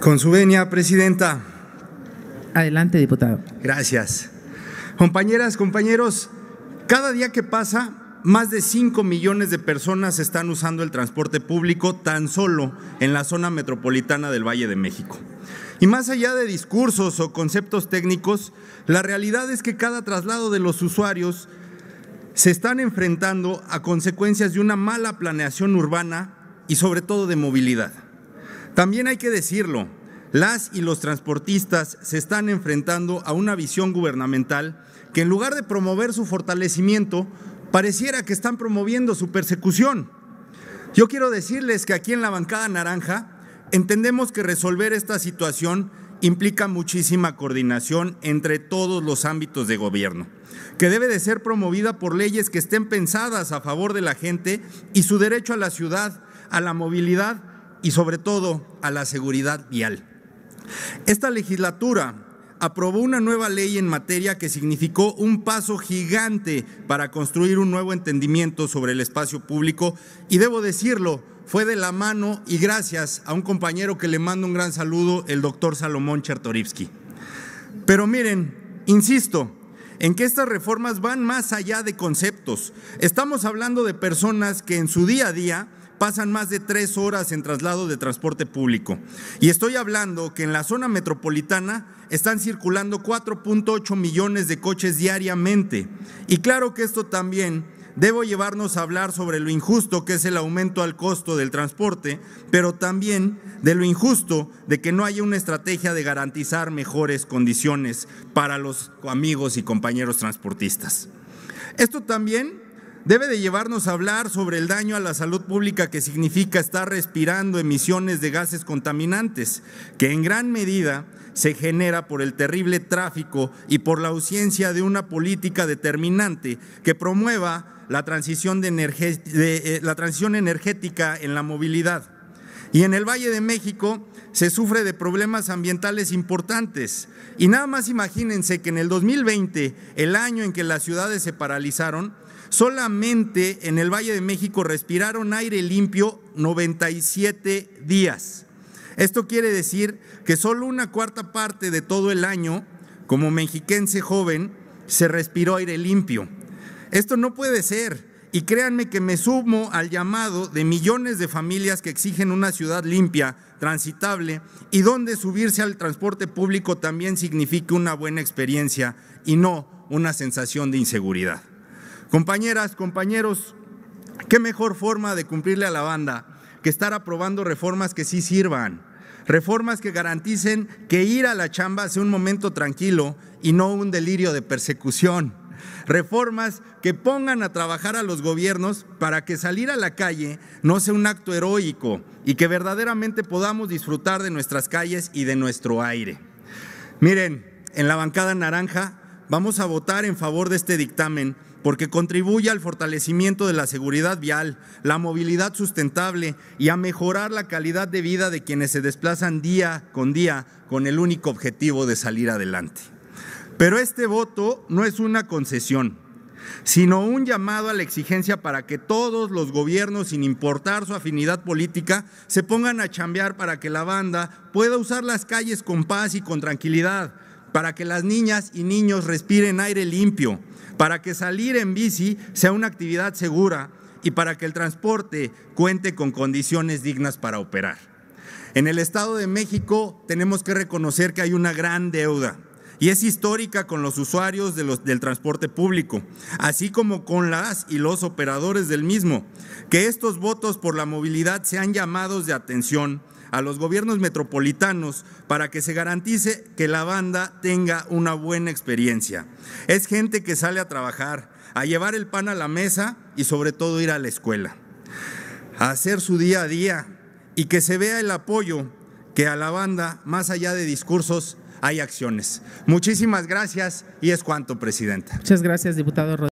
Con su venia, presidenta. Adelante, diputado. Gracias. Compañeras, compañeros, cada día que pasa, más de 5 millones de personas están usando el transporte público tan solo en la zona metropolitana del Valle de México. Y más allá de discursos o conceptos técnicos, la realidad es que cada traslado de los usuarios se están enfrentando a consecuencias de una mala planeación urbana y sobre todo de movilidad. También hay que decirlo, las y los transportistas se están enfrentando a una visión gubernamental que en lugar de promover su fortalecimiento, pareciera que están promoviendo su persecución. Yo quiero decirles que aquí en la bancada naranja entendemos que resolver esta situación implica muchísima coordinación entre todos los ámbitos de gobierno, que debe de ser promovida por leyes que estén pensadas a favor de la gente y su derecho a la ciudad, a la movilidad y sobre todo a la seguridad vial. Esta legislatura aprobó una nueva ley en materia que significó un paso gigante para construir un nuevo entendimiento sobre el espacio público y debo decirlo, fue de la mano y gracias a un compañero que le mando un gran saludo, el doctor Salomón Chertorivsky. Pero miren, insisto, en que estas reformas van más allá de conceptos. Estamos hablando de personas que en su día a día pasan más de tres horas en traslado de transporte público. Y estoy hablando que en la zona metropolitana están circulando 4.8 millones de coches diariamente. Y claro que esto también debo llevarnos a hablar sobre lo injusto que es el aumento al costo del transporte, pero también de lo injusto de que no haya una estrategia de garantizar mejores condiciones para los amigos y compañeros transportistas. Esto también debe de llevarnos a hablar sobre el daño a la salud pública que significa estar respirando emisiones de gases contaminantes, que en gran medida se genera por el terrible tráfico y por la ausencia de una política determinante que promueva la transición, de eh, la transición energética en la movilidad. Y en el Valle de México se sufre de problemas ambientales importantes. Y nada más imagínense que en el 2020, el año en que las ciudades se paralizaron, Solamente en el Valle de México respiraron aire limpio 97 días. Esto quiere decir que solo una cuarta parte de todo el año, como mexiquense joven, se respiró aire limpio. Esto no puede ser. Y créanme que me sumo al llamado de millones de familias que exigen una ciudad limpia, transitable y donde subirse al transporte público también signifique una buena experiencia y no una sensación de inseguridad. Compañeras, compañeros, ¿qué mejor forma de cumplirle a la banda que estar aprobando reformas que sí sirvan? Reformas que garanticen que ir a la chamba sea un momento tranquilo y no un delirio de persecución. Reformas que pongan a trabajar a los gobiernos para que salir a la calle no sea un acto heroico y que verdaderamente podamos disfrutar de nuestras calles y de nuestro aire. Miren, en la bancada naranja vamos a votar en favor de este dictamen porque contribuye al fortalecimiento de la seguridad vial, la movilidad sustentable y a mejorar la calidad de vida de quienes se desplazan día con día con el único objetivo de salir adelante. Pero este voto no es una concesión, sino un llamado a la exigencia para que todos los gobiernos, sin importar su afinidad política, se pongan a chambear para que la banda pueda usar las calles con paz y con tranquilidad para que las niñas y niños respiren aire limpio, para que salir en bici sea una actividad segura y para que el transporte cuente con condiciones dignas para operar. En el Estado de México tenemos que reconocer que hay una gran deuda y es histórica con los usuarios del transporte público, así como con las y los operadores del mismo. Que estos votos por la movilidad sean llamados de atención a los gobiernos metropolitanos para que se garantice que la banda tenga una buena experiencia. Es gente que sale a trabajar, a llevar el pan a la mesa y sobre todo ir a la escuela, a hacer su día a día y que se vea el apoyo que a la banda, más allá de discursos, hay acciones. Muchísimas gracias y es cuanto, Presidenta. Muchas gracias, diputado Rodríguez.